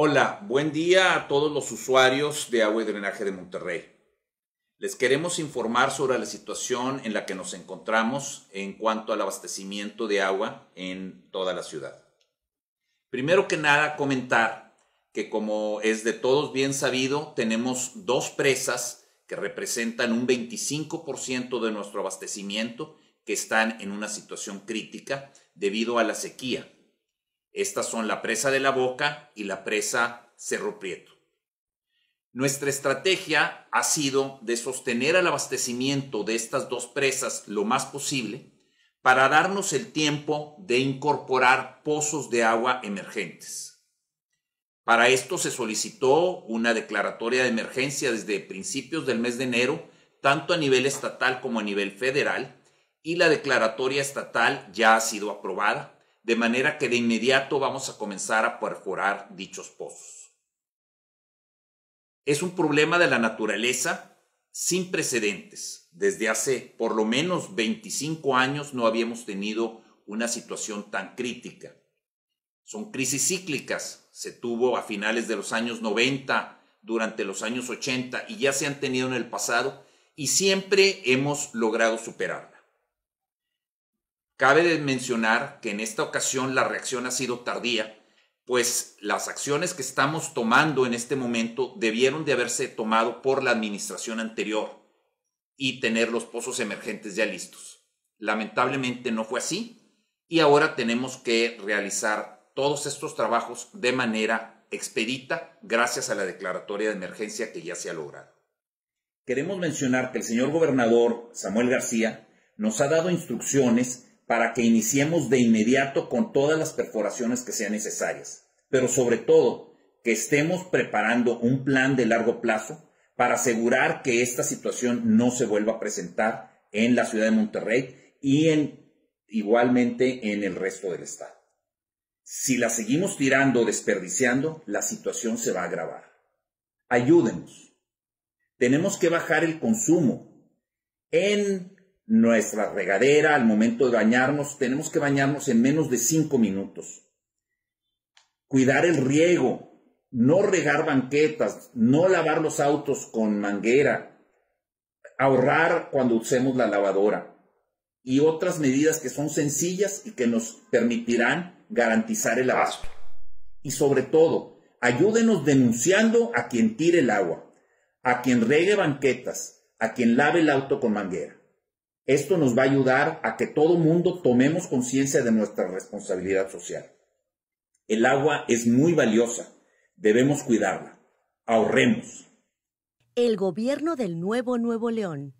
Hola, buen día a todos los usuarios de agua y drenaje de Monterrey. Les queremos informar sobre la situación en la que nos encontramos en cuanto al abastecimiento de agua en toda la ciudad. Primero que nada, comentar que como es de todos bien sabido, tenemos dos presas que representan un 25% de nuestro abastecimiento que están en una situación crítica debido a la sequía estas son la presa de la boca y la presa Cerro Prieto. Nuestra estrategia ha sido de sostener el abastecimiento de estas dos presas lo más posible para darnos el tiempo de incorporar pozos de agua emergentes. Para esto se solicitó una declaratoria de emergencia desde principios del mes de enero, tanto a nivel estatal como a nivel federal, y la declaratoria estatal ya ha sido aprobada de manera que de inmediato vamos a comenzar a perforar dichos pozos. Es un problema de la naturaleza sin precedentes. Desde hace por lo menos 25 años no habíamos tenido una situación tan crítica. Son crisis cíclicas. Se tuvo a finales de los años 90, durante los años 80 y ya se han tenido en el pasado y siempre hemos logrado superarla. Cabe mencionar que en esta ocasión la reacción ha sido tardía, pues las acciones que estamos tomando en este momento debieron de haberse tomado por la administración anterior y tener los pozos emergentes ya listos. Lamentablemente no fue así y ahora tenemos que realizar todos estos trabajos de manera expedita gracias a la declaratoria de emergencia que ya se ha logrado. Queremos mencionar que el señor gobernador Samuel García nos ha dado instrucciones para que iniciemos de inmediato con todas las perforaciones que sean necesarias, pero sobre todo que estemos preparando un plan de largo plazo para asegurar que esta situación no se vuelva a presentar en la ciudad de Monterrey y en, igualmente en el resto del estado. Si la seguimos tirando o desperdiciando, la situación se va a agravar. Ayúdenos. Tenemos que bajar el consumo en nuestra regadera, al momento de bañarnos, tenemos que bañarnos en menos de cinco minutos. Cuidar el riego, no regar banquetas, no lavar los autos con manguera, ahorrar cuando usemos la lavadora y otras medidas que son sencillas y que nos permitirán garantizar el abasto. Y sobre todo, ayúdenos denunciando a quien tire el agua, a quien regue banquetas, a quien lave el auto con manguera. Esto nos va a ayudar a que todo mundo tomemos conciencia de nuestra responsabilidad social. El agua es muy valiosa, debemos cuidarla. Ahorremos. El gobierno del Nuevo Nuevo León.